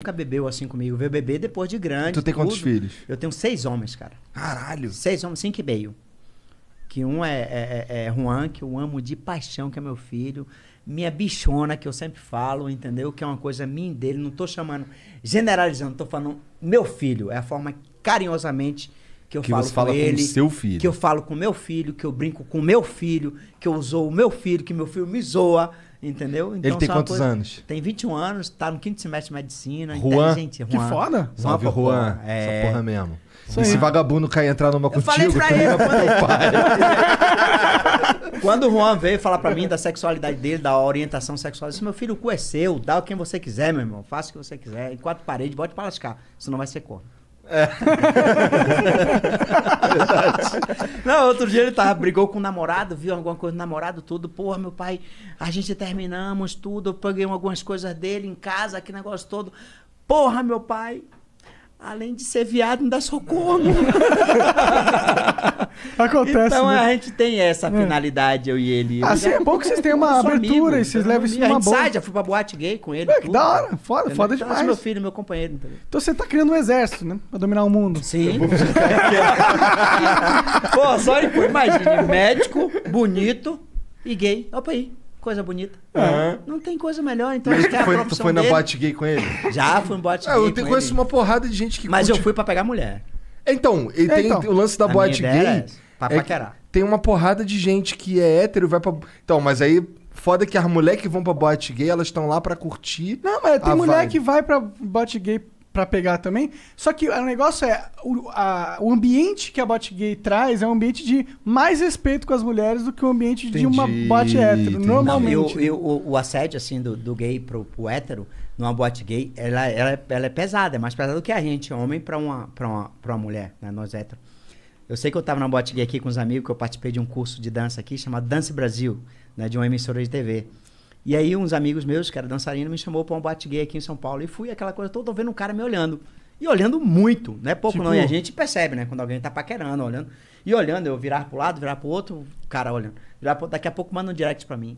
nunca bebeu assim comigo. Veio beber depois de grande. Tu tem tudo. quantos filhos? Eu tenho seis homens, cara. Caralho! Seis homens, cinco e meio. Que um é, é, é, é Juan, que eu amo de paixão, que é meu filho. Minha bichona, que eu sempre falo, entendeu? Que é uma coisa minha dele. Não tô chamando, generalizando, tô falando meu filho. É a forma carinhosamente que eu que falo você fala com ele. Com seu filho. Que eu falo com meu filho, que eu brinco com meu filho, que eu uso o meu filho, que meu filho me zoa. Entendeu? Então, ele tem é quantos coisa, anos? Tem 21 anos, tá no quinto semestre de medicina. Juan, Juan. Que foda! Salve, Juan. Juan. É... Essa porra mesmo. Esse e se vagabundo cair entrar numa eu contigo, tá falei pra ele, Quando o Juan veio falar pra mim da sexualidade dele, da orientação sexual, eu disse, meu filho, o cu é seu, dá quem você quiser, meu irmão. Faça o que você quiser. Em quatro paredes, bote pra lascar. Senão vai ser corno. É. Não, outro dia ele tava, brigou com o namorado, viu alguma coisa do namorado, tudo. Porra, meu pai, a gente terminamos tudo, eu peguei algumas coisas dele em casa, aquele negócio todo. Porra, meu pai, além de ser viado, ainda sou corno. Acontece. Então né? a gente tem essa é. finalidade, é. eu e ele. Assim, é bom que vocês tenham uma abertura amigo, né? e vocês levam isso numa boa. sai, já fui pra boate gay com ele. É, que da hora. Foda, foda então, demais. É meu filho, meu companheiro. Entendeu? Então você tá criando um exército, né? Pra dominar o mundo. Sim. Pô, só imagina, Médico, bonito e gay. Opa aí coisa bonita. É. Não tem coisa melhor, então Mas tu é foi, tu foi na boate gay com ele? Já fui em boate é, gay. Eu tenho conheço ele. uma porrada de gente que. Mas curte... eu fui pra pegar mulher. Então, e tem então, o lance da a boate gay. É pra é paquerar. Tem uma porrada de gente que é hétero e vai pra. Então, mas aí Foda que as mulheres que vão pra boate gay, elas estão lá pra curtir. Não, mas tem mulher vibe. que vai pra boate gay para pegar também. Só que o negócio é, o, a, o ambiente que a bot gay traz é um ambiente de mais respeito com as mulheres do que o ambiente entendi, de uma bot hétero, entendi. normalmente. Não, eu, né? eu, o, o, assédio, assim, do, do gay pro, pro hétero, numa bot gay, ela, ela, ela é pesada, é mais pesada do que a gente, homem para uma, uma, uma mulher, né, nós héteros. Eu sei que eu tava na bot gay aqui com os amigos, que eu participei de um curso de dança aqui, chamado Dance Brasil, né, de uma emissora de TV. E aí uns amigos meus, que era dançarino, me chamou para um bate gay aqui em São Paulo. E fui aquela coisa toda vendo um cara me olhando. E olhando muito, não é pouco tipo... não. E a gente percebe, né? Quando alguém tá paquerando, olhando. E olhando, eu virar pro lado, virar pro outro, o cara olhando. Virar pro... Daqui a pouco manda um direct pra mim.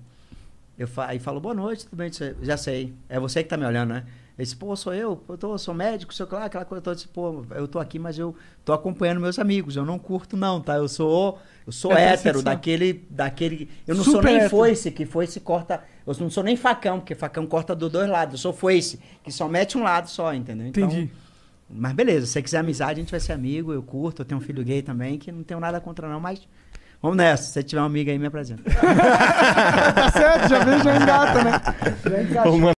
Eu fa... Aí falo, boa noite, tudo bem? Já sei. É você que tá me olhando, né? Ele disse, pô, sou eu, eu tô, sou médico, sei lá, aquela coisa toda. Eu disse, pô, eu tô aqui, mas eu tô acompanhando meus amigos, eu não curto não, tá? Eu sou, eu sou é hétero, daquele, daquele... Eu não Super sou nem hétero. foice, que foice corta... Eu não sou nem facão, porque facão corta dos dois lados. Eu sou foice, que só mete um lado só, entendeu? Então, Entendi. Mas beleza, se você quiser amizade, a gente vai ser amigo, eu curto, eu tenho um filho gay também, que não tenho nada contra não, mas... Vamos nessa. Se você tiver uma amiga aí, me apresenta. tá certo, já vejo já engata, né? Já engata.